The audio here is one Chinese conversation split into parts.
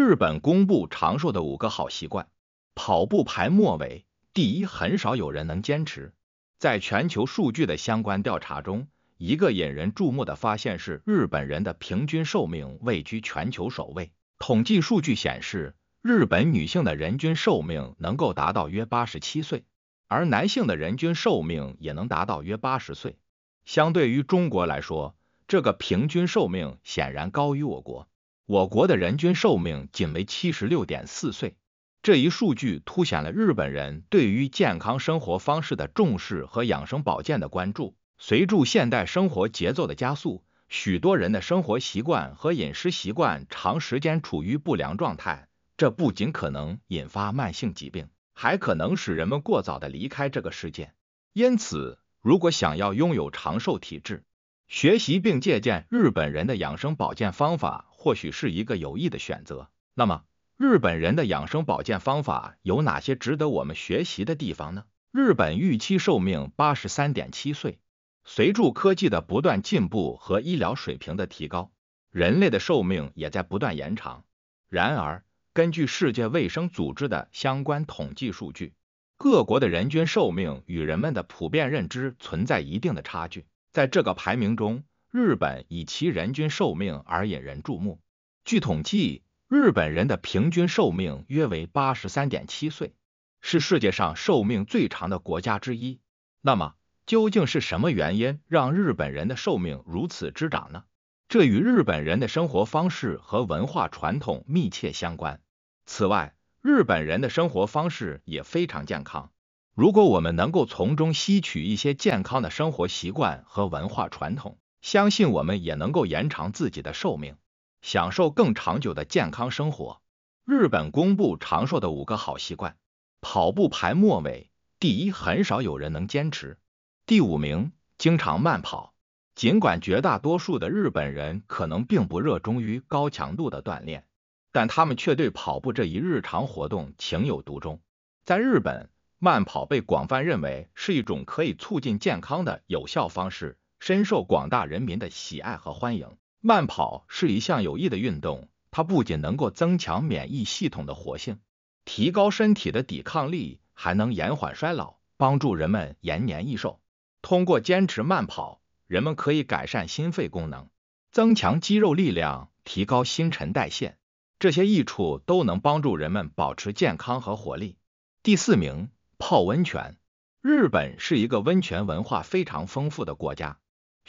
日本公布长寿的五个好习惯，跑步排末尾，第一很少有人能坚持。在全球数据的相关调查中，一个引人注目的发现是，日本人的平均寿命位居全球首位。统计数据显示，日本女性的人均寿命能够达到约八十七岁，而男性的人均寿命也能达到约八十岁。相对于中国来说，这个平均寿命显然高于我国。我国的人均寿命仅为七十六点四岁，这一数据凸显了日本人对于健康生活方式的重视和养生保健的关注。随着现代生活节奏的加速，许多人的生活习惯和饮食习惯长时间处于不良状态，这不仅可能引发慢性疾病，还可能使人们过早的离开这个世界。因此，如果想要拥有长寿体质，学习并借鉴日本人的养生保健方法。或许是一个有益的选择。那么，日本人的养生保健方法有哪些值得我们学习的地方呢？日本预期寿命八十三点七岁，随着科技的不断进步和医疗水平的提高，人类的寿命也在不断延长。然而，根据世界卫生组织的相关统计数据，各国的人均寿命与人们的普遍认知存在一定的差距。在这个排名中，日本以其人均寿命而引人注目。据统计，日本人的平均寿命约为八十三点七岁，是世界上寿命最长的国家之一。那么，究竟是什么原因让日本人的寿命如此之长呢？这与日本人的生活方式和文化传统密切相关。此外，日本人的生活方式也非常健康。如果我们能够从中吸取一些健康的生活习惯和文化传统，相信我们也能够延长自己的寿命，享受更长久的健康生活。日本公布长寿的五个好习惯，跑步排末尾，第一很少有人能坚持，第五名经常慢跑。尽管绝大多数的日本人可能并不热衷于高强度的锻炼，但他们却对跑步这一日常活动情有独钟。在日本，慢跑被广泛认为是一种可以促进健康的有效方式。深受广大人民的喜爱和欢迎。慢跑是一项有益的运动，它不仅能够增强免疫系统的活性，提高身体的抵抗力，还能延缓衰老，帮助人们延年益寿。通过坚持慢跑，人们可以改善心肺功能，增强肌肉力量，提高新陈代谢。这些益处都能帮助人们保持健康和活力。第四名，泡温泉。日本是一个温泉文化非常丰富的国家。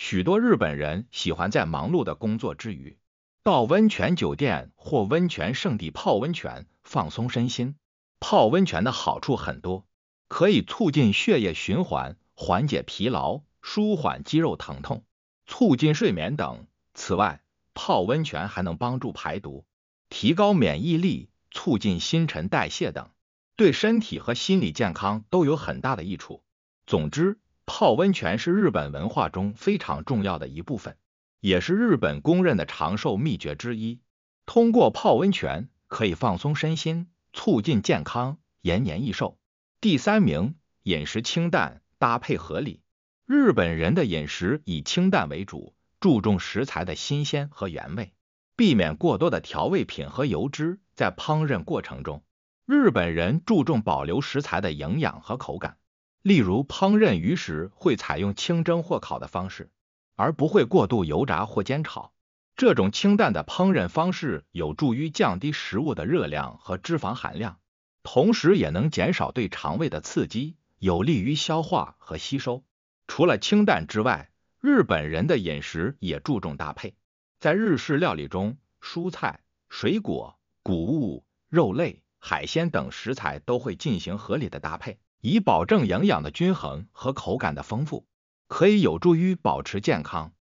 许多日本人喜欢在忙碌的工作之余，到温泉酒店或温泉圣地泡温泉，放松身心。泡温泉的好处很多，可以促进血液循环，缓解疲劳，舒缓肌肉疼痛，促进睡眠等。此外，泡温泉还能帮助排毒，提高免疫力，促进新陈代谢等，对身体和心理健康都有很大的益处。总之。泡温泉是日本文化中非常重要的一部分，也是日本公认的长寿秘诀之一。通过泡温泉可以放松身心，促进健康，延年益寿。第三名，饮食清淡，搭配合理。日本人的饮食以清淡为主，注重食材的新鲜和原味，避免过多的调味品和油脂。在烹饪过程中，日本人注重保留食材的营养和口感。例如，烹饪鱼时会采用清蒸或烤的方式，而不会过度油炸或煎炒。这种清淡的烹饪方式有助于降低食物的热量和脂肪含量，同时也能减少对肠胃的刺激，有利于消化和吸收。除了清淡之外，日本人的饮食也注重搭配。在日式料理中，蔬菜、水果、谷物、肉类、海鲜等食材都会进行合理的搭配。以保证营养的均衡和口感的丰富，可以有助于保持健康。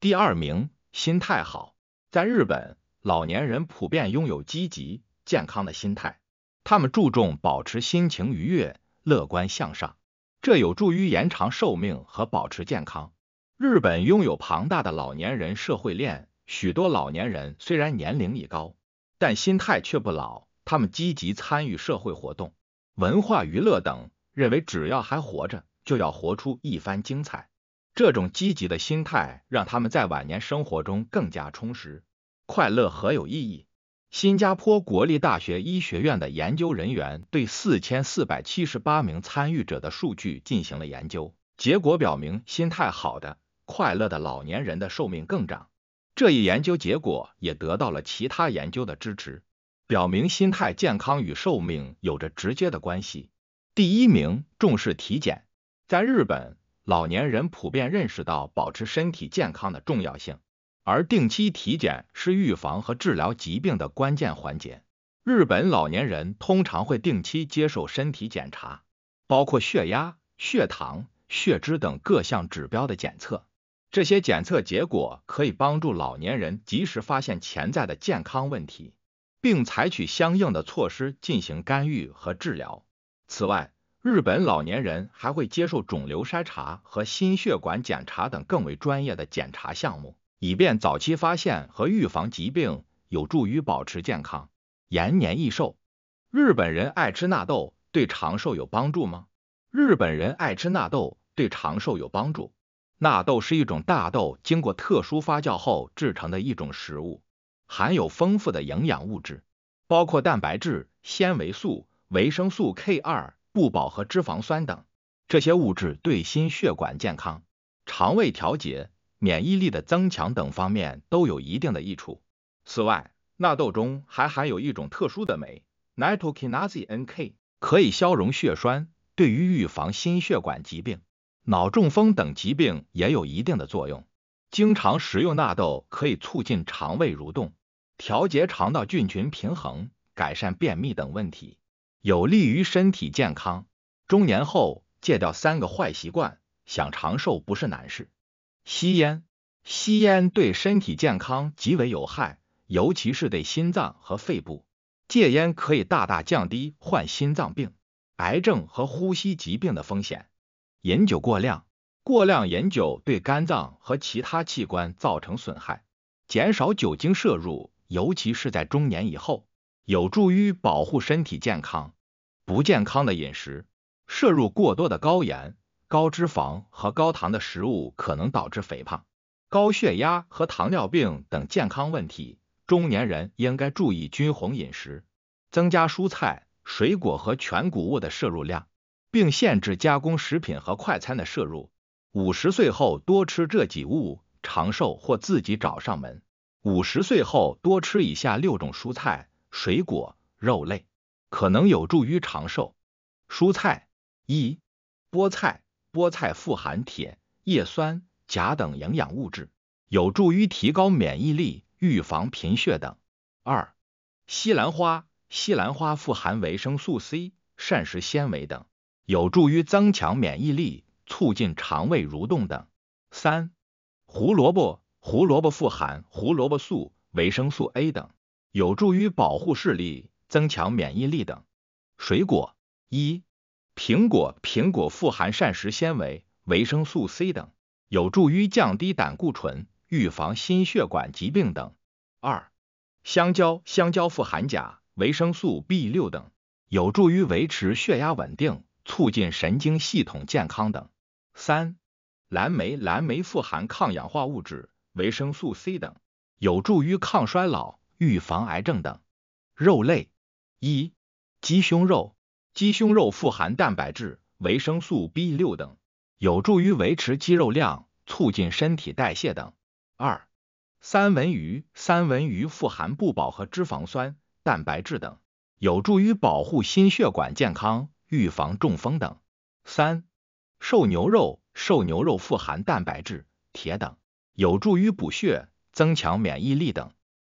第二名，心态好。在日本，老年人普遍拥有积极、健康的心态，他们注重保持心情愉悦、乐观向上，这有助于延长寿命和保持健康。日本拥有庞大的老年人社会链，许多老年人虽然年龄已高，但心态却不老，他们积极参与社会活动、文化娱乐等。认为只要还活着，就要活出一番精彩。这种积极的心态让他们在晚年生活中更加充实、快乐和有意义。新加坡国立大学医学院的研究人员对四千四百七十八名参与者的数据进行了研究，结果表明，心态好的、快乐的老年人的寿命更长。这一研究结果也得到了其他研究的支持，表明心态健康与寿命有着直接的关系。第一名重视体检。在日本，老年人普遍认识到保持身体健康的重要性，而定期体检是预防和治疗疾病的关键环节。日本老年人通常会定期接受身体检查，包括血压、血糖、血脂等各项指标的检测。这些检测结果可以帮助老年人及时发现潜在的健康问题，并采取相应的措施进行干预和治疗。此外，日本老年人还会接受肿瘤筛查和心血管检查等更为专业的检查项目，以便早期发现和预防疾病，有助于保持健康、延年益寿。日本人爱吃纳豆，对长寿有帮助吗？日本人爱吃纳豆，对长寿有帮助。纳豆是一种大豆经过特殊发酵后制成的一种食物，含有丰富的营养物质，包括蛋白质、纤维素。维生素 K 二、不饱和脂肪酸等，这些物质对心血管健康、肠胃调节、免疫力的增强等方面都有一定的益处。此外，纳豆中还含有一种特殊的酶 n i t t o k i n a s e n k 可以消融血栓，对于预防心血管疾病、脑中风等疾病也有一定的作用。经常食用纳豆可以促进肠胃蠕动，调节肠道菌群平衡，改善便秘等问题。有利于身体健康。中年后戒掉三个坏习惯，想长寿不是难事。吸烟，吸烟对身体健康极为有害，尤其是对心脏和肺部。戒烟可以大大降低患心脏病、癌症和呼吸疾病的风险。饮酒过量，过量饮酒对肝脏和其他器官造成损害。减少酒精摄入，尤其是在中年以后，有助于保护身体健康。不健康的饮食，摄入过多的高盐、高脂肪和高糖的食物可能导致肥胖、高血压和糖尿病等健康问题。中年人应该注意均衡饮食，增加蔬菜、水果和全谷物的摄入量，并限制加工食品和快餐的摄入。五十岁后多吃这几物，长寿或自己找上门。五十岁后多吃以下六种蔬菜、水果、肉类。可能有助于长寿。蔬菜一，菠菜，菠菜富含铁、叶酸、钾等营养物质，有助于提高免疫力，预防贫血等。二，西兰花，西兰花富含维生素 C、膳食纤维等，有助于增强免疫力，促进肠胃蠕动等。三，胡萝卜，胡萝卜富含胡萝卜素、维生素 A 等，有助于保护视力。增强免疫力等。水果：一、苹果，苹果富含膳食纤维、维生素 C 等，有助于降低胆固醇，预防心血管疾病等。二、香蕉，香蕉富含钾、维生素 B 六等，有助于维持血压稳定，促进神经系统健康等。三、蓝莓，蓝莓富含抗氧化物质、维生素 C 等，有助于抗衰老、预防癌症等。肉类。一、鸡胸肉，鸡胸肉富含蛋白质、维生素 B 六等，有助于维持肌肉量、促进身体代谢等。二、三文鱼，三文鱼富含不饱和脂肪酸、蛋白质等，有助于保护心血管健康、预防中风等。三、瘦牛肉，瘦牛肉富含蛋白质、铁等，有助于补血、增强免疫力等。